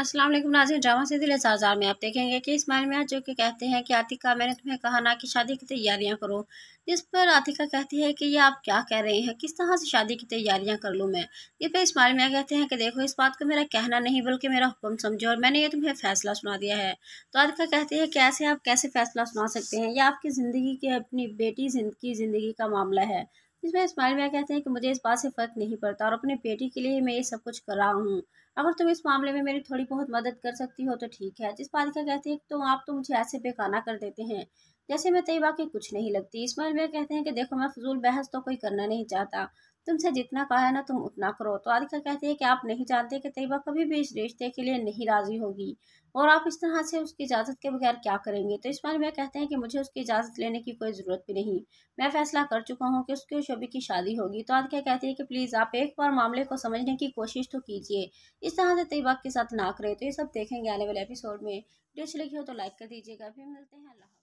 अस्सलाम वालेकुम drama drama दिल साजार में आप देखेंगे कि इस्माइल मियाँ जो कि कहते हैं कि आतिका मैंने तुम्हें कहा ना कि शादी की तैयारियां करो जिस पर आतिका कहती है कि ये आप क्या कह रहे हैं किस तरह से शादी की तैयारियां कर लूँ मैं ये पे इस्माइल मियाँ कहते हैं कि देखो इस बात को मेरा कहना नहीं बल्कि मेरा हुक्म समझो और मैंने ये तुम्हें फ़ैसला सुना दिया है तो आतिका कहती है कि आप कैसे फ़ैसला सुना सकते हैं यह आपकी ज़िंदगी की अपनी बेटी की ज़िंदगी का मामला है इसमें इस्माइल भैया कहते हैं कि मुझे इस बात से फ़र्क नहीं पड़ता और अपने बेटी के लिए मैं ये सब कुछ कर रहा हूँ अगर तुम इस मामले में मेरी थोड़ी बहुत मदद कर सकती हो तो ठीक है जिस बालिका कहती है तो आप तो मुझे ऐसे बेकाना कर देते हैं जैसे मैं तय बाकी कुछ नहीं लगती इस्माइल भैया कहते हैं कि देखो मैं फजूल बहस तो कोई करना नहीं चाहता तुमसे जितना कहा है ना तुम उतना करो तो आदिका कहती है कि आप नहीं जानते कि तैयबा कभी भी इस रिश्ते के लिए नहीं राज़ी होगी और आप इस तरह से उसकी इजाज़त के बगैर क्या करेंगे तो इस बार में कहते हैं कि मुझे उसकी इजाज़त लेने की कोई ज़रूरत भी नहीं मैं फैसला कर चुका हूँ कि उसके शोबी की शादी होगी तो आदिका कहती है कि प्लीज़ आप एक बार मामले को समझने की कोशिश तो कीजिए इस तरह से तैयबा के साथ ना करें तो ये सब देखेंगे आने वाले एपिसोड में जो अच्छी लगी हो तो लाइक कर दीजिएगा फिर मिलते हैं अल्लाह